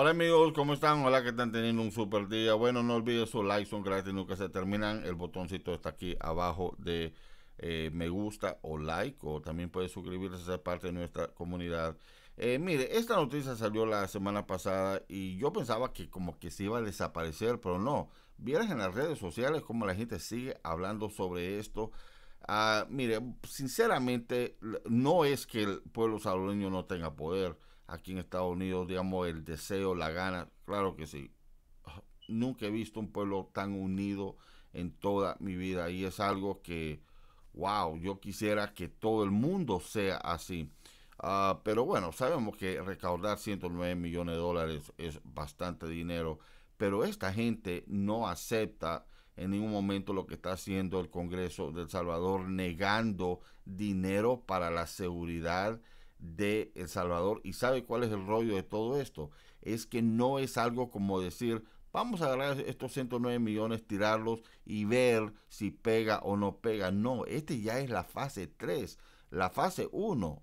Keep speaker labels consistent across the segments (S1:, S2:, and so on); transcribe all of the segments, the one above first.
S1: Hola amigos, ¿cómo están? Hola que están teniendo un super día. Bueno, no olvides su like, son gratis, nunca se terminan. El botoncito está aquí abajo de eh, me gusta o like. O también puedes suscribirse a ser parte de nuestra comunidad. Eh, mire, esta noticia salió la semana pasada y yo pensaba que como que se iba a desaparecer, pero no. Vieras en las redes sociales como la gente sigue hablando sobre esto. Ah, mire, sinceramente, no es que el pueblo salvadoreño no tenga poder aquí en Estados Unidos, digamos, el deseo, la gana, claro que sí. Nunca he visto un pueblo tan unido en toda mi vida y es algo que, wow, yo quisiera que todo el mundo sea así. Ah, pero bueno, sabemos que recaudar 109 millones de dólares es bastante dinero, pero esta gente no acepta en ningún momento lo que está haciendo el Congreso de El Salvador negando dinero para la seguridad de El Salvador. ¿Y sabe cuál es el rollo de todo esto? Es que no es algo como decir, vamos a agarrar estos 109 millones, tirarlos y ver si pega o no pega. No, este ya es la fase 3. La fase 1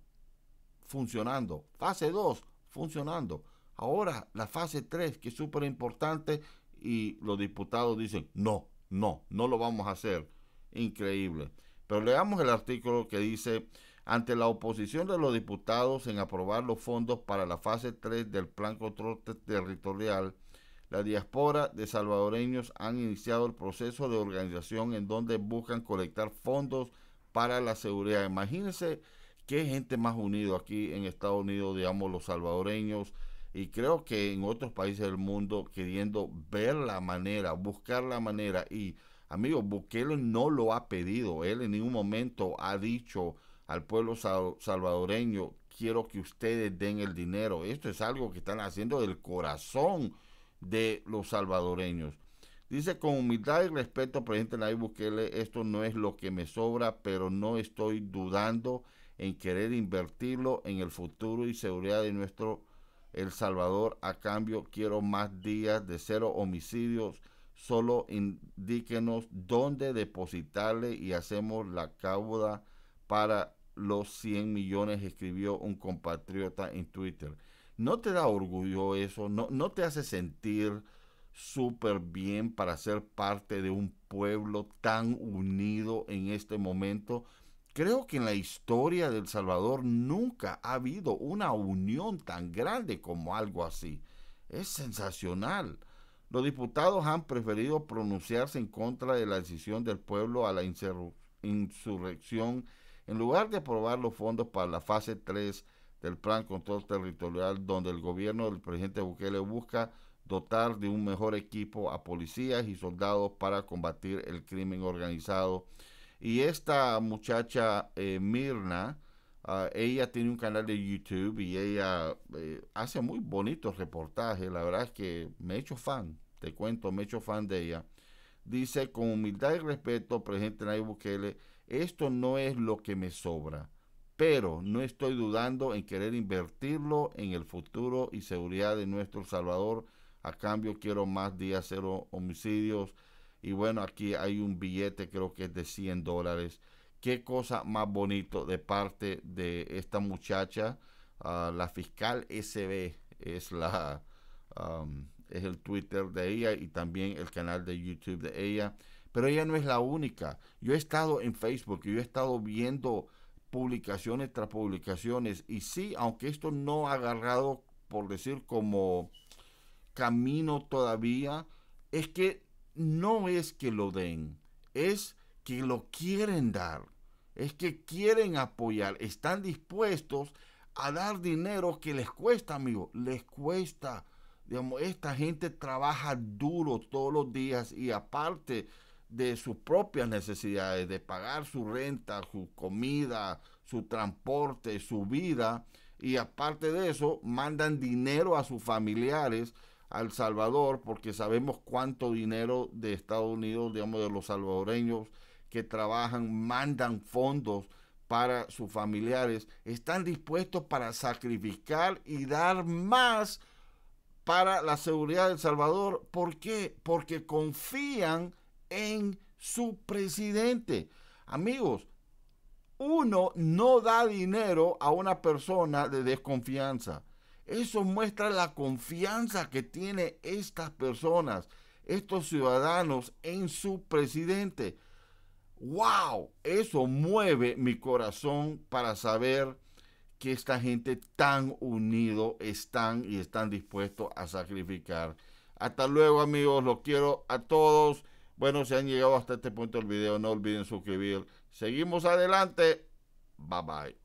S1: funcionando. Fase 2 funcionando. Ahora la fase 3, que es súper importante, y los diputados dicen, no, no, no lo vamos a hacer. Increíble. Pero leamos el artículo que dice, ante la oposición de los diputados en aprobar los fondos para la fase 3 del Plan Control Territorial, la diáspora de salvadoreños han iniciado el proceso de organización en donde buscan colectar fondos para la seguridad. Imagínense qué gente más unido aquí en Estados Unidos, digamos, los salvadoreños y creo que en otros países del mundo queriendo ver la manera, buscar la manera y amigos, Bukele no lo ha pedido, él en ningún momento ha dicho al pueblo salvadoreño, quiero que ustedes den el dinero. Esto es algo que están haciendo del corazón de los salvadoreños. Dice, con humildad y respeto, presidente Nayib Bukele, esto no es lo que me sobra, pero no estoy dudando en querer invertirlo en el futuro y seguridad de nuestro El Salvador. A cambio, quiero más días de cero homicidios. Solo indíquenos dónde depositarle y hacemos la cauda para los 100 millones, escribió un compatriota en Twitter. ¿No te da orgullo eso? ¿No, te hace sentir súper bien para ser parte de un pueblo tan unido en este momento? Creo que en la historia del El Salvador nunca ha habido una unión tan grande como algo así. Es sensacional. Los diputados han preferido pronunciarse en contra de la decisión del pueblo a la insurrección en lugar de aprobar los fondos para la fase 3 del Plan Control Territorial, donde el gobierno del presidente Bukele busca dotar de un mejor equipo a policías y soldados para combatir el crimen organizado. Y esta muchacha eh, Mirna, ah, ella tiene un canal de YouTube y ella eh, hace muy bonitos reportajes. La verdad es que me he hecho fan, te cuento, me he hecho fan de ella. Dice, con humildad y respeto, presidente Nayib Bukele, esto no es lo que me sobra, pero no estoy dudando en querer invertirlo en el futuro y seguridad de nuestro Salvador. A cambio quiero más días cero homicidios. Y bueno, aquí hay un billete, creo que es de 100 dólares. Qué cosa más bonito de parte de esta muchacha. Ah, la fiscal SB es la... es el Twitter de ella y también el canal de YouTube de ella. Pero ella no es la única. Yo he estado en Facebook, yo he estado viendo publicaciones tras publicaciones y sí, aunque esto no ha agarrado, por decir, como camino todavía, es que no es que lo den, es que lo quieren dar, es que quieren apoyar, están dispuestos a dar dinero que les cuesta, amigo, les cuesta. Digamos, esta gente trabaja duro todos los días y aparte de sus propias necesidades, de pagar su renta, su comida, su transporte, su vida, y aparte de eso, mandan dinero a sus familiares al Salvador, porque sabemos cuánto dinero de Estados Unidos, digamos, de los salvadoreños que trabajan, mandan fondos para sus familiares, están dispuestos para sacrificar y dar más para la seguridad de Salvador. ¿Por qué? Porque confían en su presidente. Amigos, uno no da dinero a una persona de desconfianza. Eso muestra la confianza que tiene estas personas, estos ciudadanos en su presidente. ¡Wow! Eso mueve mi corazón para saber que esta gente tan unido están y están dispuestos a sacrificar. Hasta luego amigos, los quiero a todos. Bueno, si han llegado hasta este punto del video, no olviden suscribir. Seguimos adelante. Bye bye.